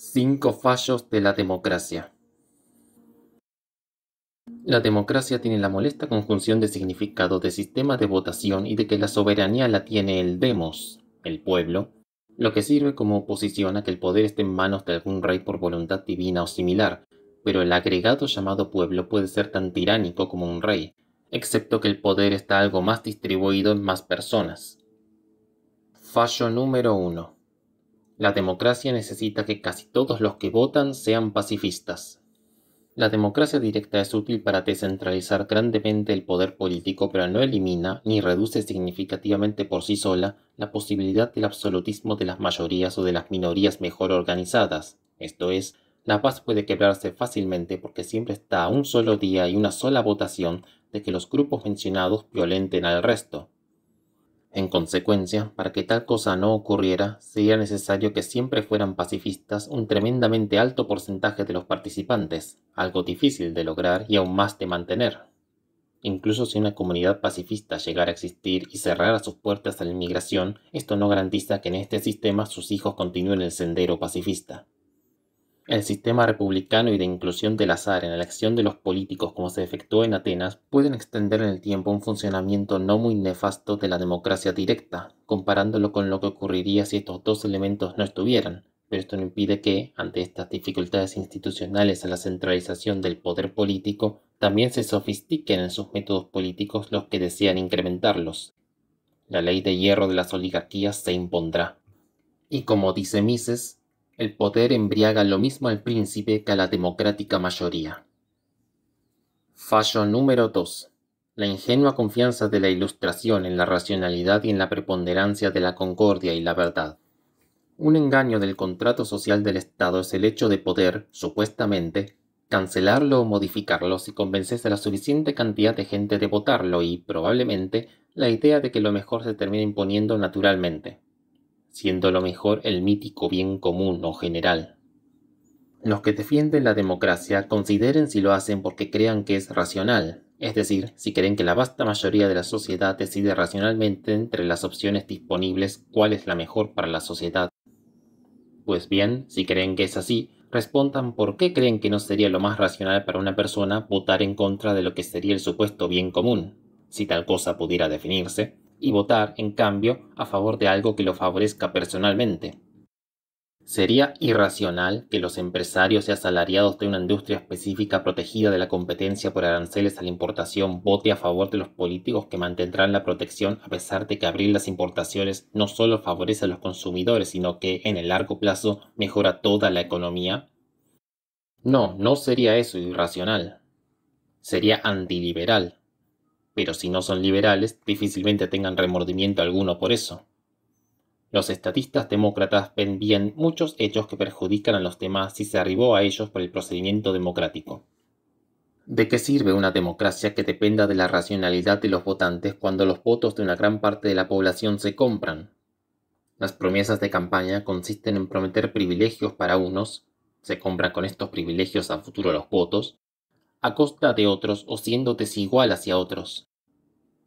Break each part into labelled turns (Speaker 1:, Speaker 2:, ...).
Speaker 1: Cinco fallos de la democracia. La democracia tiene la molesta conjunción de significado de sistema de votación y de que la soberanía la tiene el demos, el pueblo, lo que sirve como oposición a que el poder esté en manos de algún rey por voluntad divina o similar, pero el agregado llamado pueblo puede ser tan tiránico como un rey, excepto que el poder está algo más distribuido en más personas. Fallo número 1. La democracia necesita que casi todos los que votan sean pacifistas. La democracia directa es útil para descentralizar grandemente el poder político, pero no elimina ni reduce significativamente por sí sola la posibilidad del absolutismo de las mayorías o de las minorías mejor organizadas. Esto es, la paz puede quebrarse fácilmente porque siempre está a un solo día y una sola votación de que los grupos mencionados violenten al resto. En consecuencia, para que tal cosa no ocurriera, sería necesario que siempre fueran pacifistas un tremendamente alto porcentaje de los participantes, algo difícil de lograr y aún más de mantener. Incluso si una comunidad pacifista llegara a existir y cerrara sus puertas a la inmigración, esto no garantiza que en este sistema sus hijos continúen el sendero pacifista. El sistema republicano y de inclusión del azar en la acción de los políticos como se efectuó en Atenas pueden extender en el tiempo un funcionamiento no muy nefasto de la democracia directa, comparándolo con lo que ocurriría si estos dos elementos no estuvieran, pero esto no impide que, ante estas dificultades institucionales a la centralización del poder político, también se sofistiquen en sus métodos políticos los que desean incrementarlos. La ley de hierro de las oligarquías se impondrá. Y como dice Mises, el poder embriaga lo mismo al príncipe que a la democrática mayoría. Fallo número 2. La ingenua confianza de la Ilustración en la racionalidad y en la preponderancia de la concordia y la verdad. Un engaño del contrato social del Estado es el hecho de poder, supuestamente, cancelarlo o modificarlo si convences a la suficiente cantidad de gente de votarlo y, probablemente, la idea de que lo mejor se termina imponiendo naturalmente siendo lo mejor el mítico bien común o general. Los que defienden la democracia consideren si lo hacen porque crean que es racional, es decir, si creen que la vasta mayoría de la sociedad decide racionalmente entre las opciones disponibles cuál es la mejor para la sociedad. Pues bien, si creen que es así, respondan por qué creen que no sería lo más racional para una persona votar en contra de lo que sería el supuesto bien común, si tal cosa pudiera definirse, y votar, en cambio, a favor de algo que lo favorezca personalmente. Sería irracional que los empresarios y asalariados de una industria específica protegida de la competencia por aranceles a la importación vote a favor de los políticos que mantendrán la protección a pesar de que abrir las importaciones no solo favorece a los consumidores, sino que en el largo plazo mejora toda la economía. No, no sería eso irracional. Sería antiliberal, pero si no son liberales, difícilmente tengan remordimiento alguno por eso. Los estatistas demócratas bien muchos hechos que perjudican a los demás si se arribó a ellos por el procedimiento democrático. ¿De qué sirve una democracia que dependa de la racionalidad de los votantes cuando los votos de una gran parte de la población se compran? Las promesas de campaña consisten en prometer privilegios para unos, se compran con estos privilegios a futuro los votos, a costa de otros o siendo desigual hacia otros.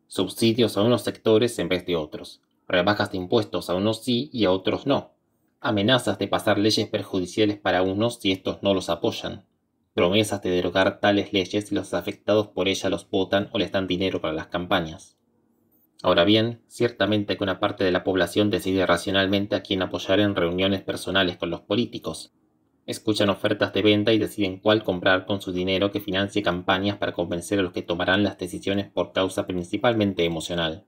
Speaker 1: Subsidios a unos sectores en vez de otros, rebajas de impuestos a unos sí y a otros no, amenazas de pasar leyes perjudiciales para unos si estos no los apoyan, promesas de derogar tales leyes si los afectados por ella los votan o les dan dinero para las campañas. Ahora bien, ciertamente que una parte de la población decide racionalmente a quién apoyar en reuniones personales con los políticos, Escuchan ofertas de venta y deciden cuál comprar con su dinero que financie campañas para convencer a los que tomarán las decisiones por causa principalmente emocional.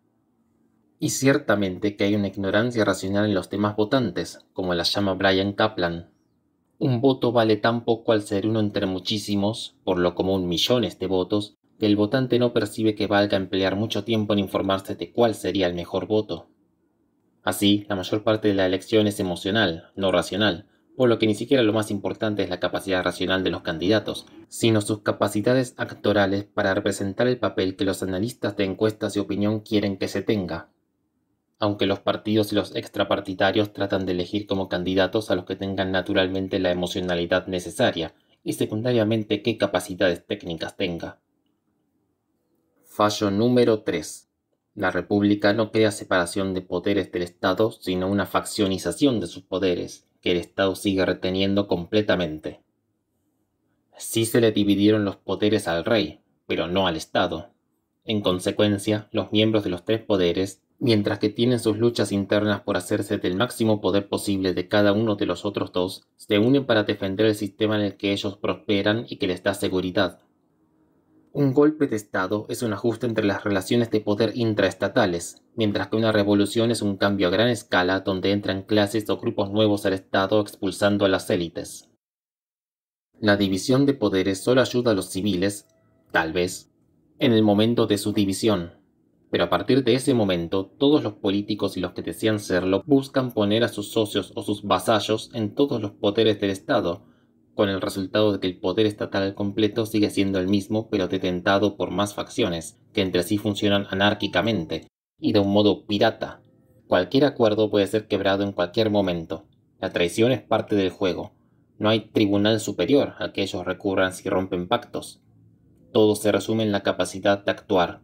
Speaker 1: Y ciertamente que hay una ignorancia racional en los temas votantes, como la llama Brian Kaplan. Un voto vale tan poco al ser uno entre muchísimos, por lo común millones de votos, que el votante no percibe que valga emplear mucho tiempo en informarse de cuál sería el mejor voto. Así, la mayor parte de la elección es emocional, no racional, por lo que ni siquiera lo más importante es la capacidad racional de los candidatos, sino sus capacidades actorales para representar el papel que los analistas de encuestas y opinión quieren que se tenga, aunque los partidos y los extrapartidarios tratan de elegir como candidatos a los que tengan naturalmente la emocionalidad necesaria, y secundariamente qué capacidades técnicas tenga. Fallo número 3. La República no crea separación de poderes del Estado, sino una faccionización de sus poderes que el Estado sigue reteniendo completamente. Sí se le dividieron los poderes al rey, pero no al Estado. En consecuencia, los miembros de los tres poderes, mientras que tienen sus luchas internas por hacerse del máximo poder posible de cada uno de los otros dos, se unen para defender el sistema en el que ellos prosperan y que les da seguridad. Un golpe de Estado es un ajuste entre las relaciones de poder intraestatales, mientras que una revolución es un cambio a gran escala donde entran clases o grupos nuevos al Estado expulsando a las élites. La división de poderes solo ayuda a los civiles, tal vez, en el momento de su división, pero a partir de ese momento todos los políticos y los que desean serlo buscan poner a sus socios o sus vasallos en todos los poderes del Estado, con el resultado de que el poder estatal completo sigue siendo el mismo pero detentado por más facciones, que entre sí funcionan anárquicamente y de un modo pirata. Cualquier acuerdo puede ser quebrado en cualquier momento. La traición es parte del juego. No hay tribunal superior a que ellos recurran si rompen pactos. Todo se resume en la capacidad de actuar.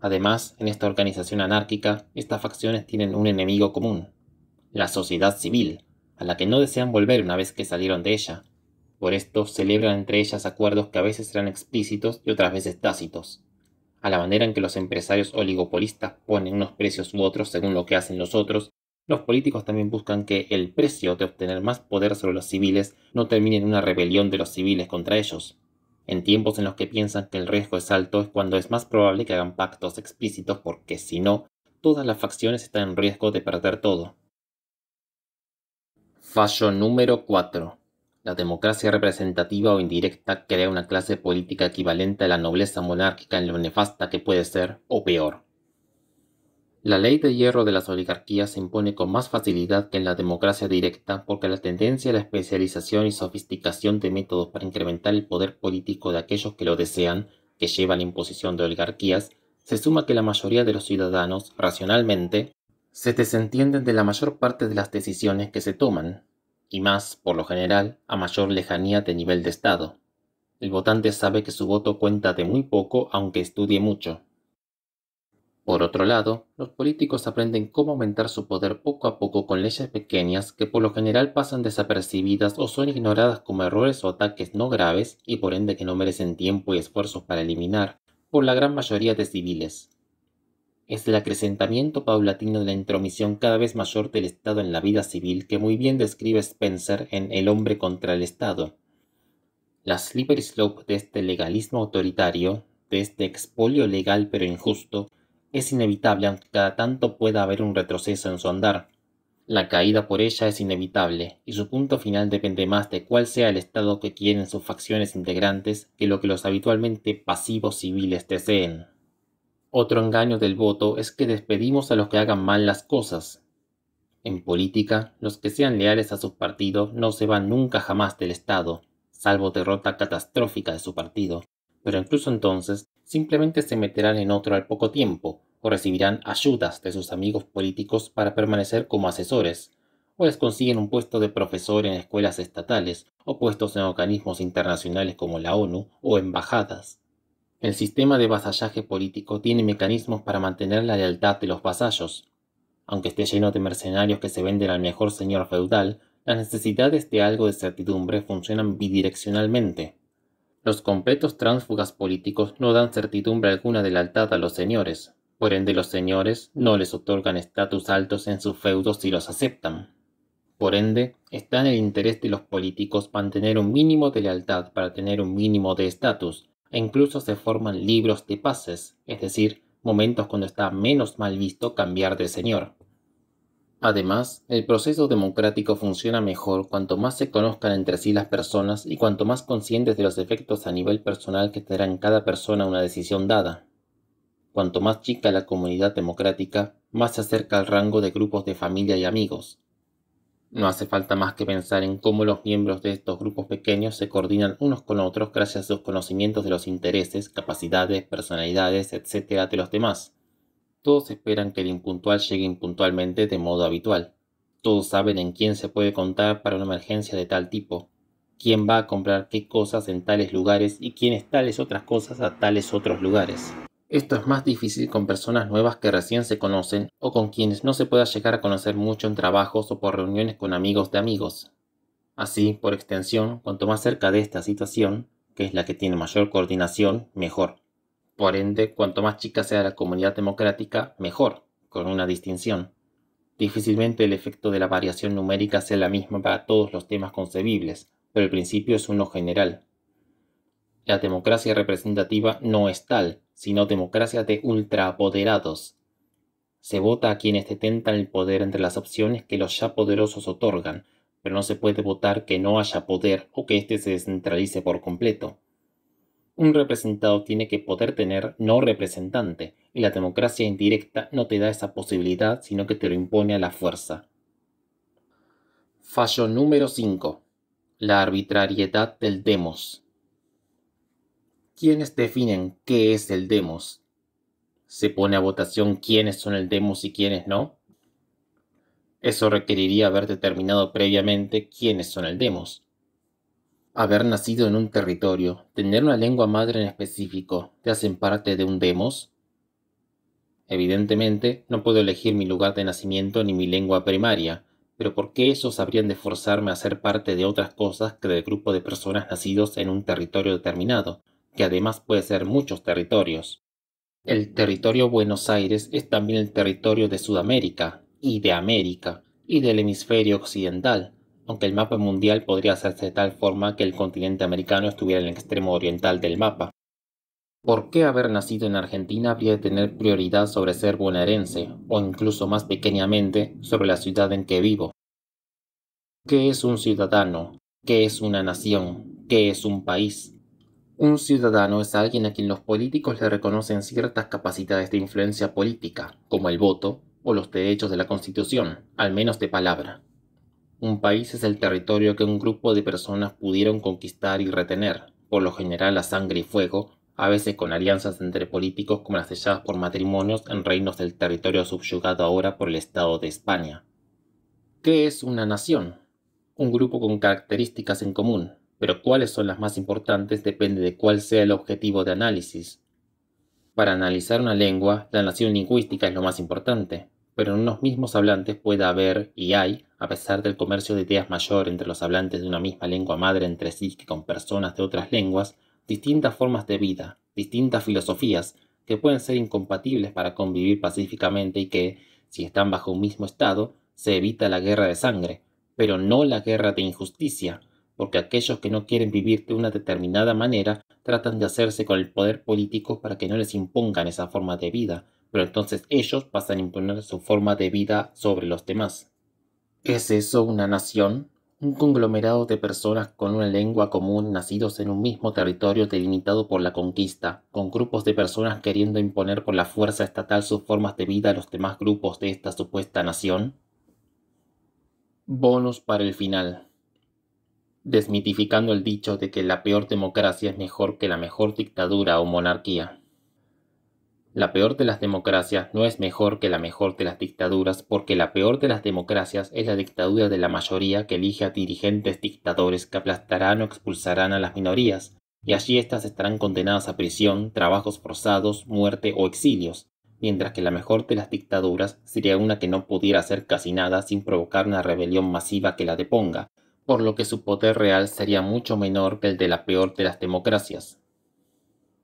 Speaker 1: Además, en esta organización anárquica, estas facciones tienen un enemigo común, la sociedad civil, a la que no desean volver una vez que salieron de ella, por esto celebran entre ellas acuerdos que a veces serán explícitos y otras veces tácitos, a la manera en que los empresarios oligopolistas ponen unos precios u otros según lo que hacen los otros, los políticos también buscan que el precio de obtener más poder sobre los civiles no termine en una rebelión de los civiles contra ellos. En tiempos en los que piensan que el riesgo es alto es cuando es más probable que hagan pactos explícitos porque si no, todas las facciones están en riesgo de perder todo. Fallo número 4. La democracia representativa o indirecta crea una clase política equivalente a la nobleza monárquica en lo nefasta que puede ser, o peor. La ley de hierro de las oligarquías se impone con más facilidad que en la democracia directa porque la tendencia a la especialización y sofisticación de métodos para incrementar el poder político de aquellos que lo desean, que lleva a la imposición de oligarquías, se suma que la mayoría de los ciudadanos, racionalmente, se desentienden de la mayor parte de las decisiones que se toman, y más, por lo general, a mayor lejanía de nivel de Estado. El votante sabe que su voto cuenta de muy poco aunque estudie mucho. Por otro lado, los políticos aprenden cómo aumentar su poder poco a poco con leyes pequeñas que por lo general pasan desapercibidas o son ignoradas como errores o ataques no graves y por ende que no merecen tiempo y esfuerzos para eliminar por la gran mayoría de civiles es el acrecentamiento paulatino de la intromisión cada vez mayor del Estado en la vida civil que muy bien describe Spencer en El hombre contra el Estado. La slippery slope de este legalismo autoritario, de este expolio legal pero injusto, es inevitable aunque cada tanto pueda haber un retroceso en su andar. La caída por ella es inevitable, y su punto final depende más de cuál sea el estado que quieren sus facciones integrantes que lo que los habitualmente pasivos civiles deseen. Otro engaño del voto es que despedimos a los que hagan mal las cosas. En política, los que sean leales a su partido no se van nunca jamás del Estado, salvo derrota catastrófica de su partido, pero incluso entonces simplemente se meterán en otro al poco tiempo, o recibirán ayudas de sus amigos políticos para permanecer como asesores, o les consiguen un puesto de profesor en escuelas estatales, o puestos en organismos internacionales como la ONU o embajadas. El sistema de vasallaje político tiene mecanismos para mantener la lealtad de los vasallos. Aunque esté lleno de mercenarios que se venden al mejor señor feudal, las necesidades de algo de certidumbre funcionan bidireccionalmente. Los completos tránsfugas políticos no dan certidumbre alguna de lealtad a los señores, por ende los señores no les otorgan estatus altos en sus feudos si los aceptan. Por ende, está en el interés de los políticos mantener un mínimo de lealtad para tener un mínimo de estatus, e incluso se forman libros de pases, es decir, momentos cuando está menos mal visto cambiar de señor. Además, el proceso democrático funciona mejor cuanto más se conozcan entre sí las personas y cuanto más conscientes de los efectos a nivel personal que tendrá en cada persona una decisión dada. Cuanto más chica la comunidad democrática, más se acerca al rango de grupos de familia y amigos, no hace falta más que pensar en cómo los miembros de estos grupos pequeños se coordinan unos con otros gracias a sus conocimientos de los intereses, capacidades, personalidades, etc. de los demás. Todos esperan que el impuntual llegue impuntualmente de modo habitual. Todos saben en quién se puede contar para una emergencia de tal tipo, quién va a comprar qué cosas en tales lugares y quiénes tales otras cosas a tales otros lugares. Esto es más difícil con personas nuevas que recién se conocen o con quienes no se pueda llegar a conocer mucho en trabajos o por reuniones con amigos de amigos. Así, por extensión, cuanto más cerca de esta situación, que es la que tiene mayor coordinación, mejor. Por ende, cuanto más chica sea la comunidad democrática, mejor, con una distinción. Difícilmente el efecto de la variación numérica sea la misma para todos los temas concebibles, pero el principio es uno general. La democracia representativa no es tal, sino democracia de ultraapoderados. Se vota a quienes detentan el poder entre las opciones que los ya poderosos otorgan, pero no se puede votar que no haya poder o que éste se descentralice por completo. Un representado tiene que poder tener no representante, y la democracia indirecta no te da esa posibilidad, sino que te lo impone a la fuerza. Fallo número 5. La arbitrariedad del demos. ¿Quiénes definen qué es el demos. Se pone a votación quiénes son el demos y quiénes no. Eso requeriría haber determinado previamente quiénes son el demos. Haber nacido en un territorio, tener una lengua madre en específico, ¿te hacen parte de un demos? Evidentemente, no puedo elegir mi lugar de nacimiento ni mi lengua primaria, pero ¿por qué esos habrían de forzarme a ser parte de otras cosas que del grupo de personas nacidos en un territorio determinado? que además puede ser muchos territorios. El territorio Buenos Aires es también el territorio de Sudamérica y de América y del hemisferio occidental, aunque el mapa mundial podría hacerse de tal forma que el continente americano estuviera en el extremo oriental del mapa. ¿Por qué haber nacido en Argentina habría de tener prioridad sobre ser bonaerense, o incluso más pequeñamente, sobre la ciudad en que vivo? ¿Qué es un ciudadano? ¿Qué es una nación? ¿Qué es un país? Un ciudadano es alguien a quien los políticos le reconocen ciertas capacidades de influencia política, como el voto o los derechos de la Constitución, al menos de palabra. Un país es el territorio que un grupo de personas pudieron conquistar y retener, por lo general a sangre y fuego, a veces con alianzas entre políticos como las selladas por matrimonios en reinos del territorio subyugado ahora por el Estado de España. ¿Qué es una nación? Un grupo con características en común, pero cuáles son las más importantes depende de cuál sea el objetivo de análisis. Para analizar una lengua, la nación lingüística es lo más importante, pero en unos mismos hablantes puede haber, y hay, a pesar del comercio de ideas mayor entre los hablantes de una misma lengua madre entre sí que con personas de otras lenguas, distintas formas de vida, distintas filosofías, que pueden ser incompatibles para convivir pacíficamente y que, si están bajo un mismo estado, se evita la guerra de sangre, pero no la guerra de injusticia, porque aquellos que no quieren vivir de una determinada manera tratan de hacerse con el poder político para que no les impongan esa forma de vida, pero entonces ellos pasan a imponer su forma de vida sobre los demás. ¿Es eso una nación? Un conglomerado de personas con una lengua común nacidos en un mismo territorio delimitado por la conquista, con grupos de personas queriendo imponer por la fuerza estatal sus formas de vida a los demás grupos de esta supuesta nación. Bonus para el final desmitificando el dicho de que la peor democracia es mejor que la mejor dictadura o monarquía. La peor de las democracias no es mejor que la mejor de las dictaduras porque la peor de las democracias es la dictadura de la mayoría que elige a dirigentes dictadores que aplastarán o expulsarán a las minorías, y allí éstas estarán condenadas a prisión, trabajos forzados, muerte o exilios, mientras que la mejor de las dictaduras sería una que no pudiera hacer casi nada sin provocar una rebelión masiva que la deponga, por lo que su poder real sería mucho menor que el de la peor de las democracias.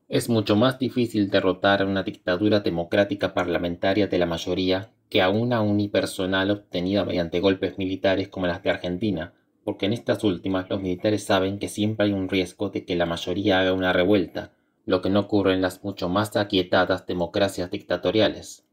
Speaker 1: Es mucho más difícil derrotar a una dictadura democrática parlamentaria de la mayoría que a una unipersonal obtenida mediante golpes militares como las de Argentina, porque en estas últimas los militares saben que siempre hay un riesgo de que la mayoría haga una revuelta, lo que no ocurre en las mucho más aquietadas democracias dictatoriales.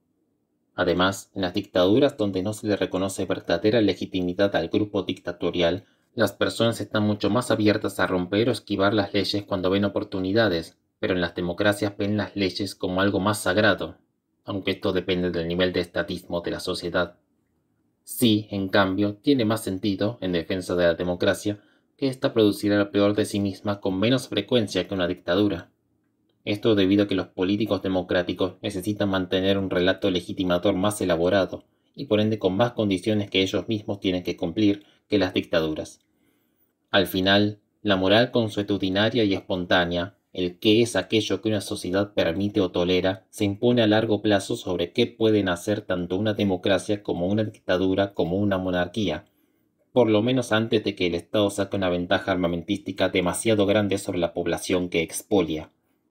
Speaker 1: Además, en las dictaduras donde no se le reconoce verdadera legitimidad al grupo dictatorial, las personas están mucho más abiertas a romper o esquivar las leyes cuando ven oportunidades, pero en las democracias ven las leyes como algo más sagrado, aunque esto depende del nivel de estatismo de la sociedad. Sí, en cambio, tiene más sentido, en defensa de la democracia, que ésta producirá lo peor de sí misma con menos frecuencia que una dictadura. Esto debido a que los políticos democráticos necesitan mantener un relato legitimador más elaborado, y por ende con más condiciones que ellos mismos tienen que cumplir que las dictaduras. Al final, la moral consuetudinaria y espontánea, el qué es aquello que una sociedad permite o tolera, se impone a largo plazo sobre qué pueden hacer tanto una democracia como una dictadura como una monarquía, por lo menos antes de que el Estado saque una ventaja armamentística demasiado grande sobre la población que expolia.